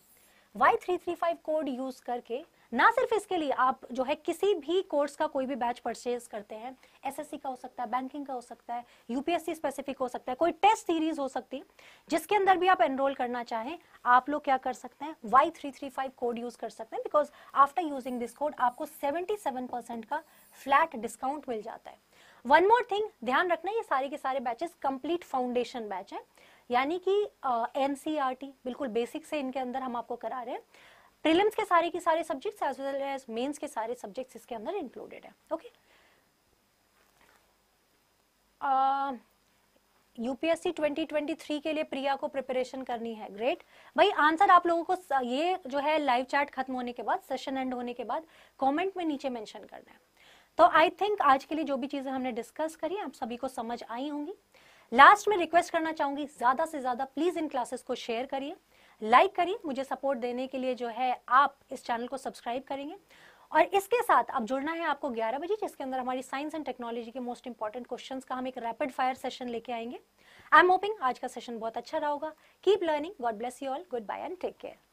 Y three three five code use करके ना सिर्फ इसके लिए आप जो है किसी भी कोर्स का कोई भी बैच परचेज करते हैं एसएससी का हो सकता है बैंकिंग का हो सकता है यूपीएससी स्पेसिफिक हो सकता है कोई टेस्ट सीरीज हो सकती है जिसके अंदर भी आप एनरोल करना चाहें आप लोग क्या कर सकते हैं Y three three five code use कर सकते हैं because after using this code आपको सेवेंटी सेवन परसेंट का फ्लैट डिस्काउंट मिल जाता है वन मोर थिंग ध्यान रखना ये सारे के सारे बैचेस कंप्लीट फाउंडेशन बैच है यानी कि एनसीआर uh, e बिल्कुल बेसिक से इनके अंदर हम आपको करा रहे हैं प्रीलिम्स के सारे के सारे subjects as well as mains के सारे सब्जेक्ट्स इसके अंदर इंक्लूडेड है ओके यूपीएससी 2023 के लिए प्रिया को प्रिपरेशन करनी है ग्रेट भाई आंसर आप लोगों को ये जो है लाइव चैट खत्म होने के बाद सेशन एंड होने के बाद कमेंट में नीचे मेंशन करना है तो आई थिंक आज के लिए जो भी चीजें हमने डिस्कस करी आप सभी को समझ आई होंगी लास्ट में रिक्वेस्ट करना चाहूंगी ज्यादा से ज्यादा प्लीज इन क्लासेस को शेयर करिए लाइक करें मुझे सपोर्ट देने के लिए जो है आप इस चैनल को सब्सक्राइब करेंगे और इसके साथ अब जुड़ना है आपको 11 बजे जिसके अंदर हमारी साइंस एंड टेक्नोलॉजी के मोस्ट इंपॉर्टेंट क्वेश्चंस का हम एक रैपिड फायर सेशन लेके आएंगे आई एम होपिंग आज का सेशन बहुत अच्छा रहा होगा keep learning God bless you all goodbye and take care